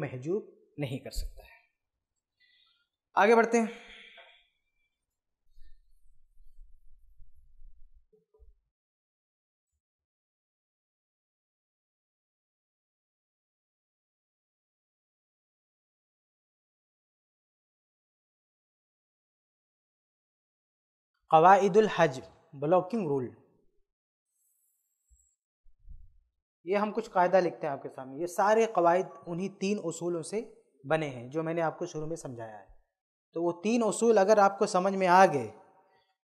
महजूब नहीं कर सकता है आगे बढ़ते हैं कवायदुल हज ब्लॉकिंग रूल ये हम कुछ कायदा लिखते हैं आपके सामने ये सारे कवायद उन्हीं तीन असूलों से बने हैं जो मैंने आपको शुरू में समझाया है तो वो तीन असूल अगर आपको समझ में आ गए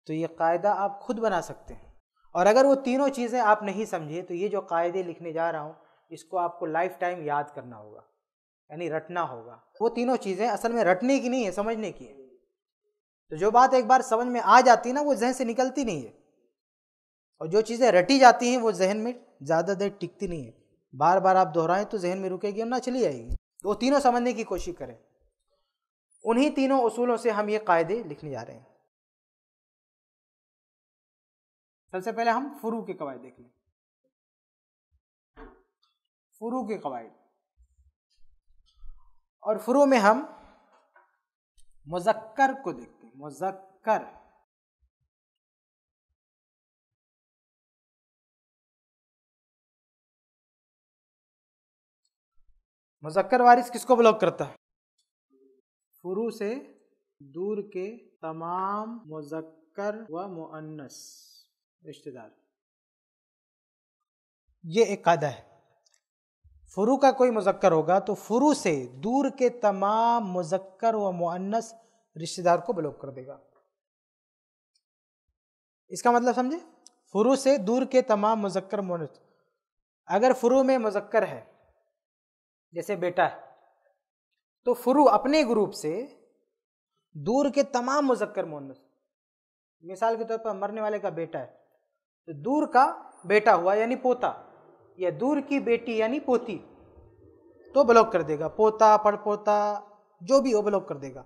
तो ये कायदा आप खुद बना सकते हैं और अगर वो तीनों चीज़ें आप नहीं समझे तो ये जो कायदे लिखने जा रहा हूँ इसको आपको लाइफ टाइम याद करना होगा यानी रटना होगा वो तीनों चीज़ें असल में रटने की नहीं है समझने की है तो जो बात एक बार समझ में आ जाती है ना वो जहन से निकलती नहीं है और जो चीज़ें रटी जाती हैं वो जहन में ज़्यादा देर टिकती नहीं है बार बार आप दोहराएं तो जहन में रुकेगी और ना चली जाएगी वो तीनों समझने की कोशिश करें उन्हीं तीनों असूलों से हम ये कायदे लिखने जा रहे हैं सबसे पहले हम फ्रू के कवायद देख लें फ्रू के कवायद और फ्रू में हम मुजक्कर को देखते हैं मुजक्कर मुजक्कर वारिस किसको ब्लॉक करता है फुरू से दूर के तमाम मुजक्कर व मुअन्नस रिश्तेदार ये एक कायदा है फुरू का कोई मुजक्कर होगा तो फुरू से दूर के तमाम मुजक्कर व मुअन्नस रिश्तेदार को ब्लॉक कर देगा इसका मतलब समझे फुरू से दूर के तमाम मुजक्कर मुअन्नस अगर फुरू में मुजक्कर है जैसे बेटा है तो फुरु अपने ग्रुप से दूर के तमाम मुजक्कर मोहनस मिसाल के तौर पर मरने वाले का बेटा है तो दूर का बेटा हुआ यानी पोता या दूर की बेटी यानी पोती तो ब्लॉक कर देगा पोता पड़पोता जो भी हो ब्लॉक कर देगा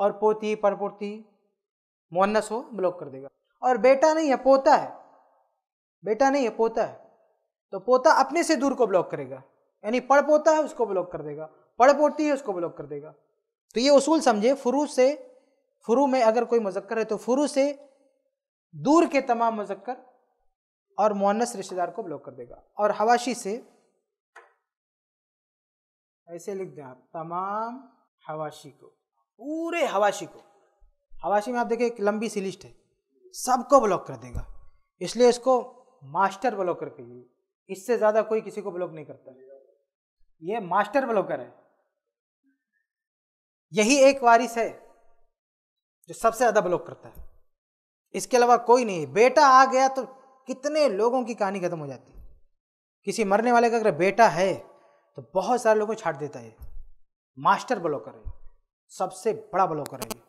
और पोती पड़पोती मोहनस हो ब्लॉक कर देगा और बेटा नहीं है पोता है बेटा नहीं है पोता है तो पोता अपने से दूर को ब्लॉक करेगा यानी पड़ पोता है उसको ब्लॉक कर देगा पड़ पोती है उसको ब्लॉक कर देगा तो ये उसूल समझे फ्रू से फ्रू में अगर कोई मुजक्कर है तो फ्रू से दूर के तमाम मुजक्कर और मोनस रिश्तेदार को ब्लॉक कर देगा और हवाशी से ऐसे लिख दें आप तमाम हवाशी को पूरे हवाशी को हवाशी में आप देखें एक लंबी सी लिस्ट है सबको ब्लॉक कर देगा इसलिए इसको मास्टर ब्लॉक करके इससे ज़्यादा कोई किसी को ब्लॉक नहीं करता ये मास्टर ब्लॉकर है यही एक वारिस है जो सबसे ज़्यादा ब्लॉक करता है इसके अलावा कोई नहीं बेटा आ गया तो कितने लोगों की कहानी खत्म हो जाती है किसी मरने वाले का अगर बेटा है तो बहुत सारे लोगों को छाट देता है मास्टर ब्लॉकर है सबसे बड़ा ब्लॉकर है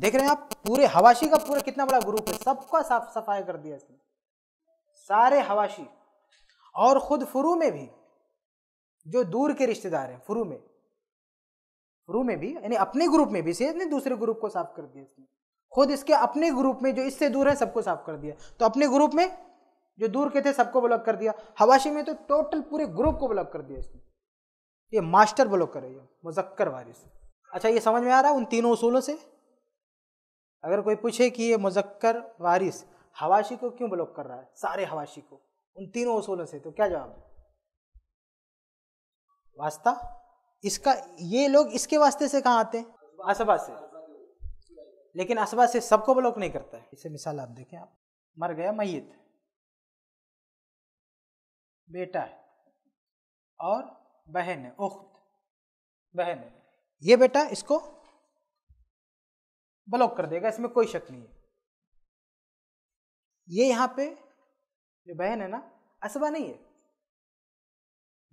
देख रहे हैं आप पूरे हवाशी का पूरा कितना बड़ा ग्रुप है सबका साफ सफाई कर दिया इसने सारे हवाशी और खुद फुरू में भी जो दूर के रिश्तेदार हैं फ्रू में फ्रू में भी यानी अपने ग्रुप में भी से ने दूसरे ग्रुप को साफ कर दिया इसने खुद इसके अपने ग्रुप में जो इससे दूर है सबको साफ कर दिया तो अपने ग्रुप में जो दूर के थे सबको ब्लॉक कर दिया हवाशी में तो टोटल पूरे ग्रुप को ब्लॉक कर दिया इसने ये मास्टर ब्लॉक कर रही है मुजक्कर वारिस अच्छा ये समझ में आ रहा है उन तीनों उसूलों से अगर कोई पूछे कि ये मुजक्कर वारिस हवाशी को क्यों ब्लॉक कर रहा है सारे हवाशी को उन तीनों उसूलों से तो क्या जवाब है वास्ता इसका ये लोग इसके वास्ते से कहाँ आते हैं असबा से लेकिन असबा से सबको ब्लॉक नहीं करता है इसे मिसाल आप देखें आप मर गया मैत बेटा है और बहन है उख्त बहन है ये बेटा इसको ब्लॉक कर देगा इसमें कोई शक नहीं है ये यहाँ पे जो बहन है ना असबा नहीं है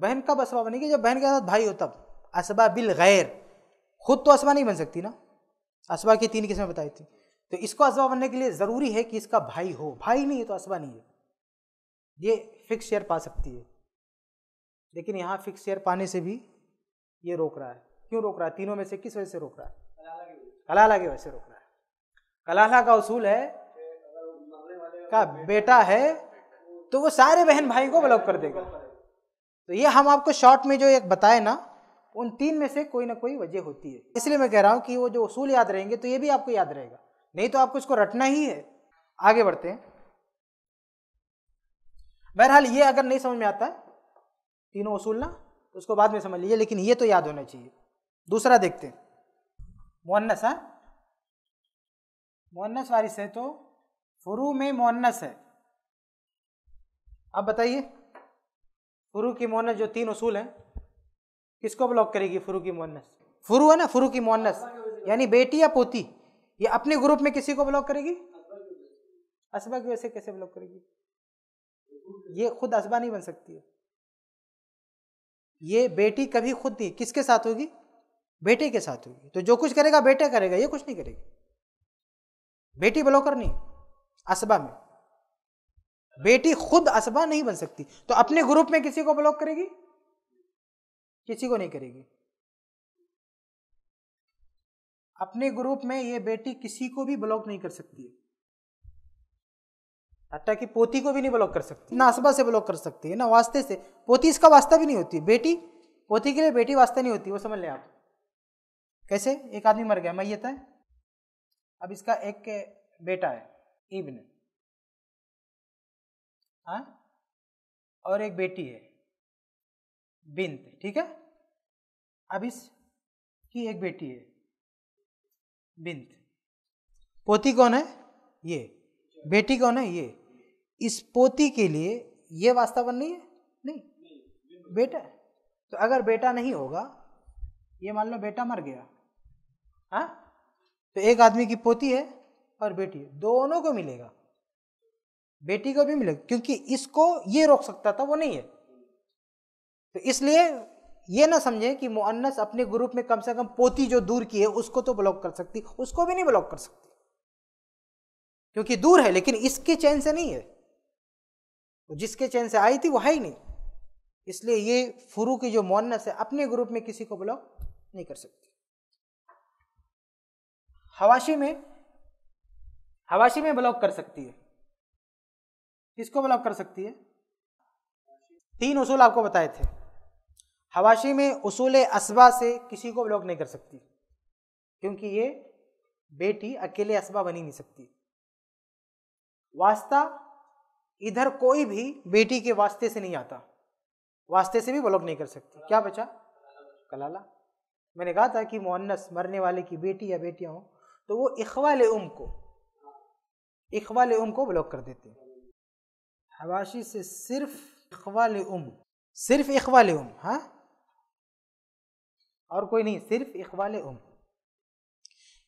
बहन कब असबा बनेगी जब बहन के साथ भाई हो तब असबा बिल गैर खुद तो असबा नहीं बन सकती ना असबा की तीन किस्में बताई थी तो इसको असबा बनने के लिए ज़रूरी है कि इसका भाई हो भाई नहीं है तो असबा नहीं है ये फिक्स शेयर पा सकती है लेकिन यहाँ फिक्स शेयर पाने से भी ये रोक रहा है क्यों रोक रहा है तीनों में से किस वजह से रोक रहा है कलाला की वजह से रोक रहा है कलाला का उसूल है का बेटा है तो वो सारे बहन भाई को ब्लॉक कर देगा तो ये हम आपको शॉर्ट में जो एक बताए ना उन तीन में से कोई ना कोई वजह होती है इसलिए मैं कह रहा हूँ कि वो जो उसूल याद रहेंगे तो ये भी आपको याद रहेगा नहीं तो आपको इसको रटना ही है आगे बढ़ते हैं बहरहाल ये अगर नहीं समझ में आता है तीनों उसूल ना तो उसको बाद में समझ लीजिए लेकिन ये तो याद होना चाहिए दूसरा देखते हैं मोहनस है हाँ? मोहनस वारिस है तो फुरू में मोहनस है अब बताइए फ्रू की मोहनस जो तीन असूल हैं किसको ब्लॉक करेगी फ्रू की मोहनस फ्रू है ना फ्रू की मोहनस यानी बेटी या पोती ये अपने ग्रुप में किसी को ब्लॉक करेगी असबा की वजह से कैसे ब्लॉक करेगी ये खुद असबा नहीं बन सकती है ये बेटी कभी खुद नहीं किसके साथ होगी बेटे के साथ होगी तो जो कुछ करेगा बेटा करेगा ये कुछ नहीं करेगी बेटी ब्लॉकर नहीं असबा में बेटी खुद असबा नहीं बन सकती तो अपने ग्रुप में किसी को ब्लॉक करेगी किसी को नहीं करेगी अपने ग्रुप में ये बेटी किसी को भी ब्लॉक नहीं कर सकती है हत्या पोती को भी नहीं ब्लॉक कर सकती ना असबा से ब्लॉक कर सकती है ना वास्ते से पोती इसका वास्ता भी नहीं होती बेटी पोती के लिए बेटी वास्ता नहीं होती वो समझ लें आप कैसे एक आदमी मर गया मैयत है अब इसका एक बेटा है इब्न हाँ और एक बेटी है बिंत ठीक है अब इस की एक बेटी है बिंत पोती कौन है ये बेटी कौन है ये इस पोती के लिए ये वास्तवन नहीं है नहीं, नहीं। बेटा तो अगर बेटा नहीं होगा ये मान लो बेटा मर गया हाँ तो एक आदमी की पोती है और बेटी है दोनों को मिलेगा बेटी को भी मिले क्योंकि इसको ये रोक सकता था वो नहीं है तो इसलिए ये ना समझे कि मुअन्नस अपने ग्रुप में कम से कम पोती जो दूर की है उसको तो ब्लॉक कर सकती उसको भी नहीं ब्लॉक कर सकती क्योंकि दूर है लेकिन इसके चैन से नहीं है तो जिसके चैन से आई थी वो है ही नहीं इसलिए ये फुरू की जो मुअन्नस है अपने ग्रुप में किसी को ब्लॉक नहीं कर सकती हवाशी में हवाशी में ब्लॉक कर सकती है किसको ब्लॉक कर सकती है तीन उसूल आपको बताए थे हवाशी में उसूल असबा से किसी को ब्लॉक नहीं कर सकती क्योंकि ये बेटी अकेले असबा बनी नहीं सकती वास्ता इधर कोई भी बेटी के वास्ते से नहीं आता वास्ते से भी ब्लॉक नहीं कर सकती क्या बचा कलाला मैंने कहा था कि मोहन्नस मरने वाले की बेटी या बेटियां हो तो वो इखवाल उम को इखवाल उम को ब्लॉक कर देते हैं हवाशी से सिर्फ इखवाल उम सिर्फ इखवाल उम हाँ और कोई नहीं सिर्फ इखवाल उम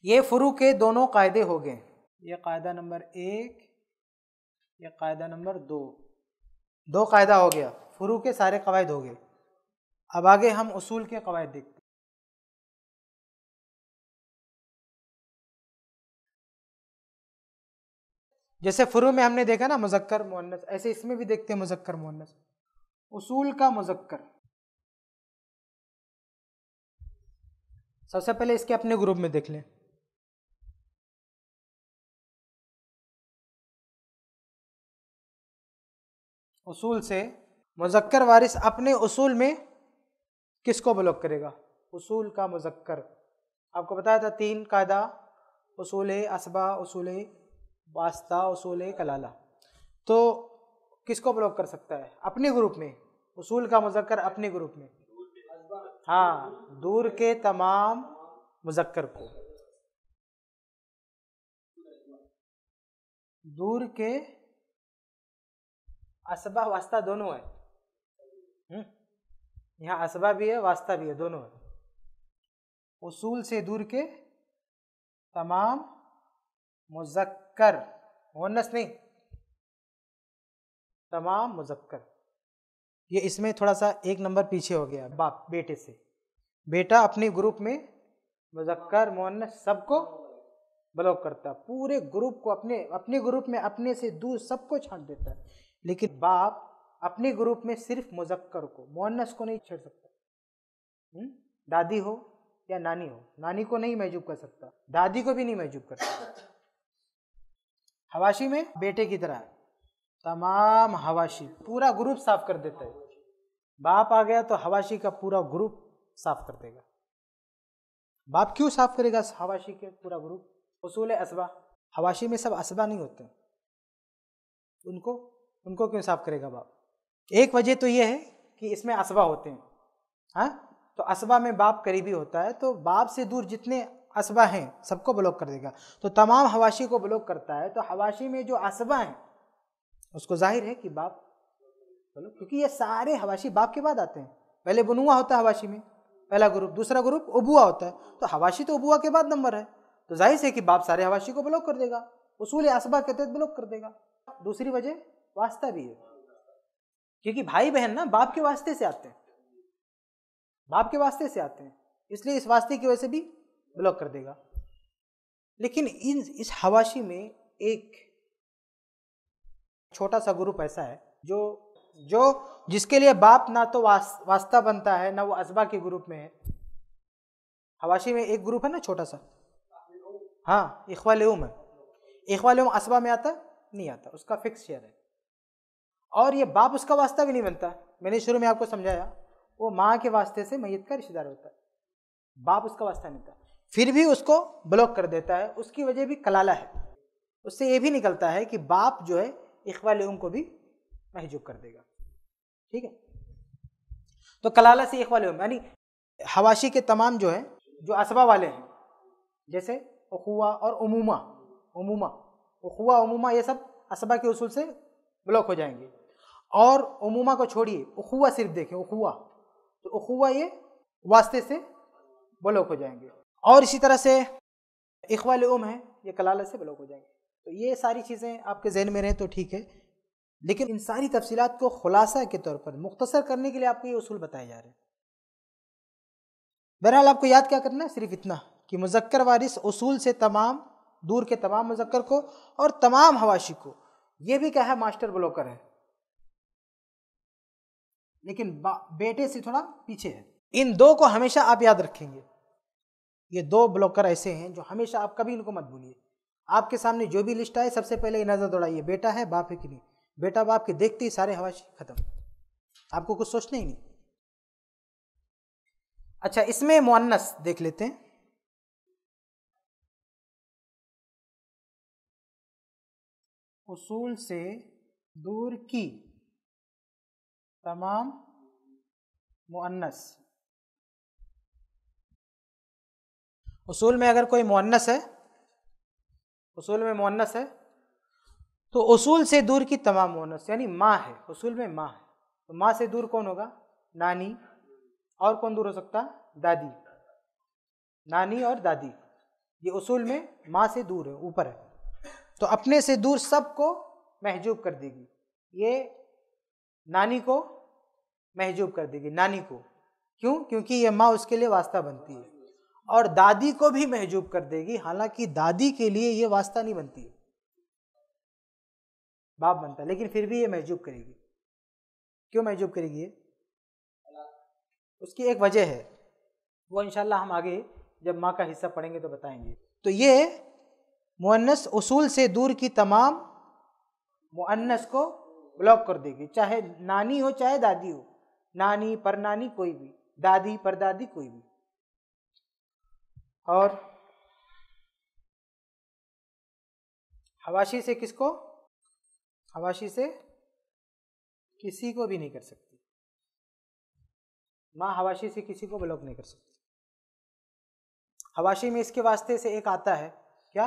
ये फ्रू के दोनों कायदे हो गए ये कायदा नंबर एक ये कायदा नंबर दो दो कायदा हो गया फ्रू के सारे कवायद हो गए अब आगे हम उसूल के कवायद देखते जैसे फुरू में हमने देखा ना मुजक्कर मुन्नस ऐसे इसमें भी देखते हैं मुजक्कर मुन्नस उसूल का मुजक्कर सबसे पहले इसके अपने ग्रुप में देख लें उसूल से मुजक्कर वारिस अपने उसूल में किसको ब्लॉक करेगा उसूल का मुजक्कर आपको बताया था तीन कायदा उसूल असबा उसूल वास्ता उसूल कलाला तो किसको ब्लॉक कर सकता है अपने ग्रुप में उसूल का मुजक्कर अपने ग्रुप में हाँ दूर के तमाम मुजक्कर को दूर के असबा वास्ता दोनों है हम्म, यहाँ असबा भी है वास्ता भी है दोनों है उसूल से दूर के तमाम मुजक्कर मुजक्कर मुन्नस नहीं तमाम मुजक्कर ये इसमें थोड़ा सा एक नंबर पीछे हो गया बाप बेटे से बेटा अपने ग्रुप में मुजक्कर मुन्नस सबको ब्लॉक करता पूरे ग्रुप को अपने अपने ग्रुप में अपने से दूर सबको छाट देता है लेकिन बाप अपने ग्रुप में सिर्फ मुजक्कर को मोहनस को नहीं छेड़ सकता हुँ? हम्म? दादी हो या नानी हो नानी को नहीं महजूब कर सकता दादी को भी नहीं महजूब कर सकता हवाशी में बेटे की तरह तमाम हवाशी पूरा ग्रुप साफ कर देता है बाप आ गया तो हवाशी का पूरा ग्रुप साफ कर देगा बाप क्यों साफ करेगा हवाशी के पूरा ग्रुप उसूल असबा हवाशी में सब असबा नहीं होते उनको उनको क्यों साफ करेगा बाप एक वजह तो यह है कि इसमें असबा होते हैं हाँ तो असबा में बाप करीबी होता है तो बाप से दूर जितने असबा हैं सबको ब्लॉक कर देगा तो तमाम हवाशी को ब्लॉक करता है तो हवाशी में जो असबा हैं उसको जाहिर है कि बाप बोलो मतलब क्योंकि ये सारे हवाशी बाप के बाद आते हैं पहले बनुआ होता है हवाशी में पहला ग्रुप दूसरा ग्रुप उबुआ होता है तो हवाशी तो उबुआ के बाद नंबर है तो जाहिर है कि बाप सारे हवाशी को ब्लॉक कर देगा उसूल असबा के तहत ब्लॉक कर देगा दूसरी वजह वास्ता भी है क्योंकि भाई बहन ना बाप के वास्ते से आते हैं बाप के वास्ते से आते हैं इसलिए इस वास्ते की वजह से भी ब्लॉक कर देगा लेकिन इन इस हवाशी में एक छोटा सा ग्रुप ऐसा है जो जो जिसके लिए बाप ना तो वास, वास्ता बनता है ना वो असबा के ग्रुप में है हवाशी में एक ग्रुप है ना छोटा सा हाँ इखवाल है इखवाल असबा में आता नहीं आता उसका फिक्स शेयर है और ये बाप उसका वास्ता भी नहीं बनता मैंने शुरू में आपको समझाया वो माँ के वास्ते से मैत का रिश्तेदार होता है बाप उसका वास्ता नहीं था फिर भी उसको ब्लॉक कर देता है उसकी वजह भी कलाला है उससे ये भी निकलता है कि बाप जो है इकबाल को भी महजूब कर देगा ठीक है तो कलाला से इकबाल यानी हवाशी के तमाम जो है जो असबा वाले हैं जैसे अखुआ और उमूमा उमूमा अखुआ उमूमा ये सब असबा के उसूल से ब्लॉक हो जाएंगे और उमूमा को छोड़िए अखुआ सिर्फ देखें अखुआ तो अखुआ ये वास्ते से ब्लॉक हो जाएंगे और इसी तरह से इकबाल उम है ये कलाल से ब्लॉक हो जाएंगे तो ये सारी चीज़ें आपके जहन में रहें तो ठीक है लेकिन इन सारी तफसीत को खुलासा के तौर पर मुख्तसर करने के लिए आपको ये असूल बताए जा रहे हैं बहरहाल आपको याद क्या करना है सिर्फ इतना कि मुजक्कर वारिस असूल से तमाम दूर के तमाम मुजक्कर को और तमाम हवाशी को ये भी क्या है मास्टर ब्लॉकर है लेकिन बेटे से थोड़ा पीछे है इन दो को हमेशा आप याद रखेंगे ये दो ब्लॉकर ऐसे हैं जो हमेशा आप कभी इनको मत भूलिए आपके सामने जो भी लिस्ट आए सबसे पहले नज़र दौड़ाइए बेटा है बाप है कि नहीं बेटा बाप के देखते ही सारे हवा खत्म आपको कुछ सोचना ही नहीं अच्छा इसमें मुन्नस देख लेते हैं उसूल से दूर की तमाम मुन्नस उसूल में अगर कोई मुनस है उसूल में मुन्नस है तो उसूल से दूर की तमाम मुन्नस यानी माँ है उसूल में माँ है तो माँ से दूर कौन होगा नानी और कौन दूर हो सकता दादी नानी और दादी ये उसूल में माँ से दूर है ऊपर है तो अपने से दूर सबको महजूब कर देगी ये नानी को महजूब कर देगी नानी को क्यों क्योंकि ये माँ उसके लिए वास्ता बनती है और दादी को भी महजूब कर देगी हालांकि दादी के लिए ये वास्ता नहीं बनती है बाप बनता है लेकिन फिर भी ये महजूब करेगी क्यों महजूब करेगी ये उसकी एक वजह है वो इनशाला हम आगे जब माँ का हिस्सा पढ़ेंगे तो बताएंगे तो ये मुअन्नस उसूल से दूर की तमाम मुअन्नस को ब्लॉक कर देगी चाहे नानी हो चाहे दादी हो नानी पर नानी कोई भी दादी पर दादी कोई भी और हवाशी से किसको हवाशी से किसी को भी नहीं कर सकती माँ हवाशी से किसी को ब्लॉक नहीं कर सकती हवाशी में इसके वास्ते से एक आता है क्या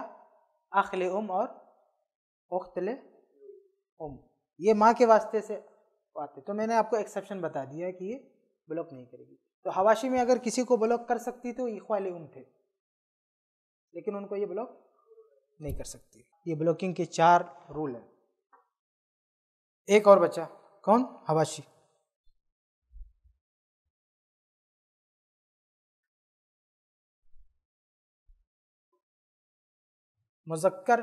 अखले उम और उख्तले उम ये माँ के वास्ते से आते तो मैंने आपको एक्सेप्शन बता दिया कि ये ब्लॉक नहीं करेगी तो हवाशी में अगर किसी को ब्लॉक कर सकती तो इख्वाल उम थे लेकिन उनको ये ब्लॉक नहीं कर सकती ये ब्लॉकिंग के चार रूल हैं एक और बच्चा कौन हवाशी मुजक्कर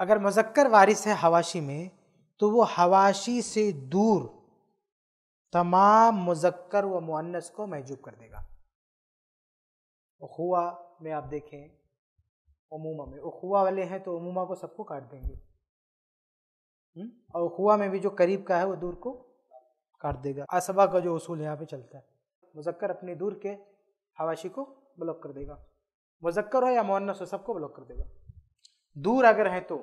अगर मुजक्कर वारिस है हवाशी में तो वो हवाशी से दूर तमाम मुजक्कर व मुअन्नस को महजूब कर देगा अखुआ में आप देखें अमूमा में अखुआ वाले हैं तो अमूमा को सबको काट देंगे हुँ? और अखुआ में भी जो करीब का है वो दूर को काट देगा असबा का जो असूल यहाँ पे चलता है मुजक्कर अपने दूर के हवाशी को ब्लॉक कर देगा मुजक्कर हो या मुन्नस हो सबको ब्लॉक कर देगा दूर अगर है तो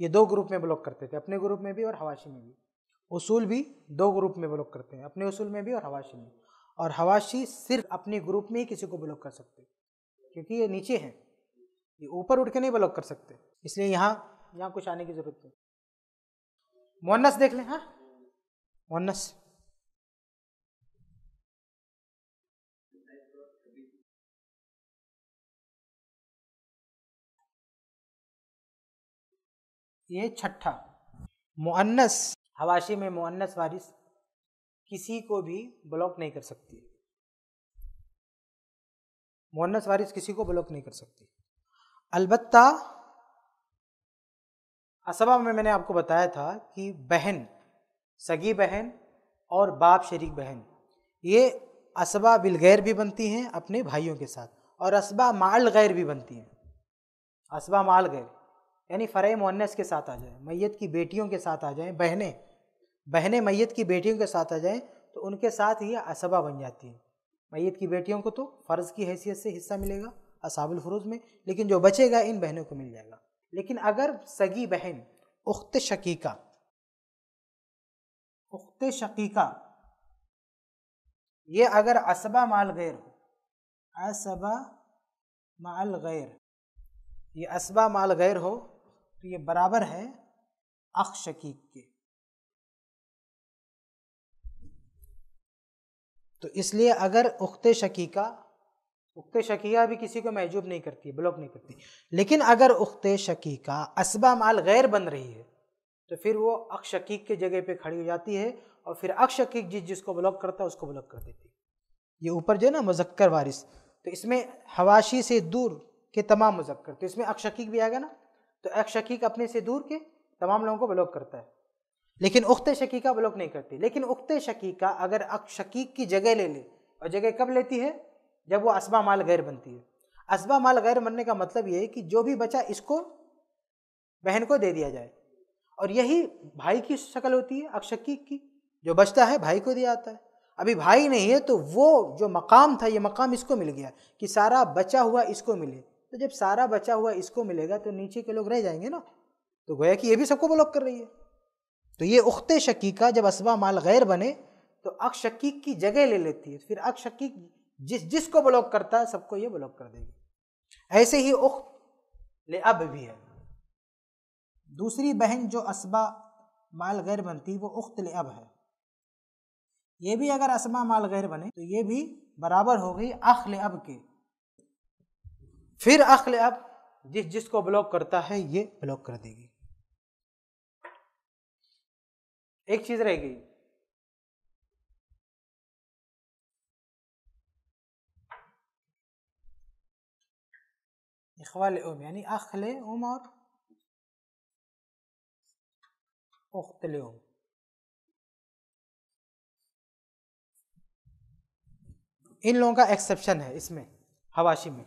ये दो ग्रुप में ब्लॉक करते थे अपने ग्रुप में भी और हवाशी में भी उसूल भी दो ग्रुप में ब्लॉक करते हैं अपने उसूल में भी और हवाशी में और हवाशी सिर्फ अपने ग्रुप में ही किसी को ब्लॉक कर सकते क्योंकि ये नीचे हैं ये ऊपर उठ के नहीं ब्लॉक कर सकते इसलिए यहाँ यहाँ कुछ आने की ज़रूरत नहीं मोनस देख लें हाँ मोनस ये छठा मुअन्नस हवाशी में मुअन्नस वारिस किसी को भी ब्लॉक नहीं कर सकती मुअन्नस वारिस किसी को ब्लॉक नहीं कर सकती अलबत्ता असबा में मैंने आपको बताया था कि बहन सगी बहन और बाप शरीक बहन ये असबा बिलगैर भी बनती हैं अपने भाइयों के साथ और असबा माल गैर भी बनती हैं असबा माल गैर यानी फ़रा मुन्नस के साथ आ जाए मैत की बेटियों के साथ आ जाएँ बहनें बहनें मैत की बेटियों के साथ आ जाएँ तो उनके साथ ही असबा बन जाती हैं मैत की बेटियों को तो फ़र्ज़ की हैसियत से हिस्सा मिलेगा असाबुल फ़रूज में लेकिन जो बचेगा इन बहनों को मिल जाएगा लेकिन अगर सगी बहन उख्त शकीका उख्त शकीका ये अगर असबा माल गैर हो असबा माल गैर ये असबा माल गैर हो तो ये बराबर है अक्षकीक के तो इसलिए अगर उखते शकीका उख्त शकीका भी किसी को महजूब नहीं करती ब्लॉक नहीं करती लेकिन अगर उखते शकीका असबा माल गैर बन रही है तो फिर वो अक्षकीक शकीक के जगह पे खड़ी हो जाती है और फिर अक्षकीक शकीक जिस जिसको ब्लॉक करता है उसको ब्लॉक कर देती है ये ऊपर जो है ना मुजक्कर वारिस तो इसमें हवाशी से दूर के तमाम मुजक्कर तो इसमें अक शकीक भी आएगा ना तो एक शकीक अपने से दूर के तमाम लोगों को ब्लॉक करता है लेकिन उख्त शकीका ब्लॉक नहीं करती लेकिन उख्त शकीका अगर अक शकीक की जगह ले ले और जगह कब लेती है जब वो असबा माल गैर बनती है असबा माल गैर बनने का मतलब ये है कि जो भी बचा इसको बहन को दे दिया जाए और यही भाई की शक्ल होती है अक्षकीक की जो बचता है भाई को दिया जाता है अभी भाई नहीं है तो वो जो मकाम था ये मकाम इसको मिल गया कि सारा बचा हुआ इसको मिले तो जब सारा बचा हुआ इसको मिलेगा तो नीचे के लोग रह जाएंगे ना तो गोया कि ये भी सबको ब्लॉक कर रही है तो ये उख्ते शकीका जब असबा माल गैर बने तो अक शकीक की जगह ले लेती है फिर अक शकीक जिस जिसको ब्लॉक करता है सबको ये ब्लॉक कर देगी ऐसे ही उख ले अब भी है दूसरी बहन जो असबा माल गैर बनती वो उख्त ले अब है ये भी अगर असबा माल गैर बने तो ये भी बराबर हो गई अख ले अब के फिर अखल अब जिस जिसको ब्लॉक करता है ये ब्लॉक कर देगी एक चीज रह गई इखवाल उम यानी अखल उम और उख्तल उम इन लोगों का एक्सेप्शन है इसमें हवाशी में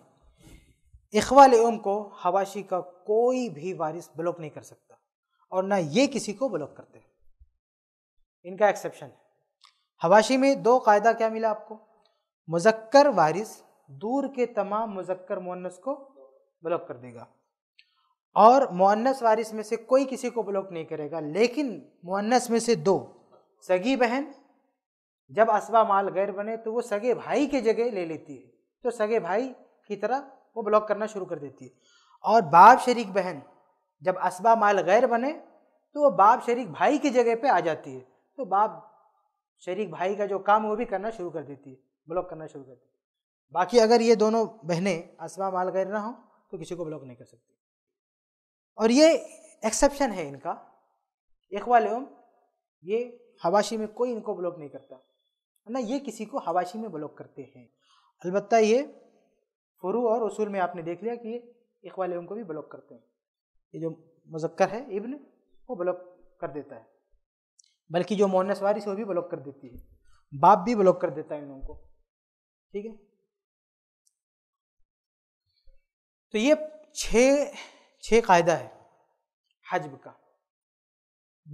इखवाल ओम को हवाशी का कोई भी वारिस ब्लॉक नहीं कर सकता और ना ये किसी को ब्लॉक करते इनका एक्सेप्शन है हवाशी में दो कायदा क्या मिला आपको मुजक्कर वारिस दूर के तमाम मुजक्कर मुन्नस को ब्लॉक कर देगा और मुन्नस वारिस में से कोई किसी को ब्लॉक नहीं करेगा लेकिन मुन्नस में से दो सगी बहन जब असबा माल गैर बने तो वो सगे भाई के जगह ले लेती है तो सगे भाई की तरह वो ब्लॉक करना शुरू कर देती है और बाप शरीक बहन जब असबा माल गैर बने तो वो बाप शरीक भाई की जगह पे आ जाती है तो बाप शरीक भाई का जो काम वो भी करना शुरू कर देती है ब्लॉक करना शुरू कर देती है बाकी अगर ये दोनों बहनें असबा माल गैर ना हों तो किसी को ब्लॉक नहीं कर सकती और ये एक्सेप्शन है इनका इकबाल ओम ये हवाशी में कोई इनको ब्लॉक नहीं करता ना ये किसी को हवाशी में ब्लॉक करते हैं अलबत्ता ये फ़ुरू और असूल में आपने देख लिया कि ये इकबाल को भी ब्लॉक करते हैं ये जो मुजक्कर है इब्न वो ब्लॉक कर देता है बल्कि जो मोनस वारिस वो भी ब्लॉक कर देती है बाप भी ब्लॉक कर देता है इन लोगों को ठीक है तो ये छ छः कायदा है हजब का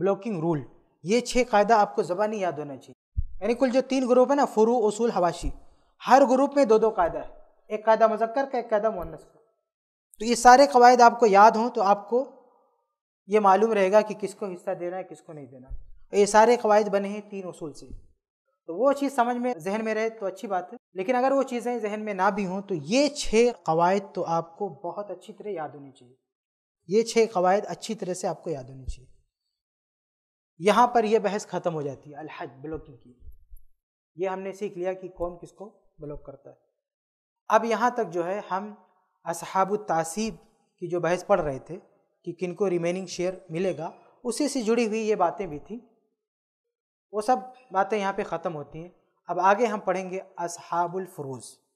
ब्लॉकिंग रूल ये छः कायदा आपको ज़बानी याद होना चाहिए यानी कुल जो तीन ग्रुप है ना फ़ुरू उसूल हवाशी हर ग्रुप में दो दो कायदा है एक कायदा मुजक्कर का एक कायदा मुन्नस का तो ये सारे कवायद आपको याद हों तो आपको ये मालूम रहेगा कि किसको हिस्सा देना है किसको नहीं देना ये सारे कवायद बने हैं तीन असूल से तो वो चीज़ समझ में जहन में रहे तो अच्छी बात है लेकिन अगर वो चीज़ें जहन में ना भी हों तो ये छः कवायद तो आपको बहुत अच्छी तरह याद होनी चाहिए ये छः कवायद अच्छी तरह से आपको याद होनी चाहिए यहाँ पर यह बहस ख़त्म हो जाती है अलहज ब्लॉकिंग की ये हमने सीख लिया कि कौन किसको ब्लॉक करता है अब यहाँ तक जो है हम असहाब तासीब की जो बहस पढ़ रहे थे कि किनको रिमेनिंग शेयर मिलेगा उसी से जुड़ी हुई ये बातें भी थी वो सब बातें यहाँ पे ख़त्म होती हैं अब आगे हम पढ़ेंगे असहाबुल फ़रूज़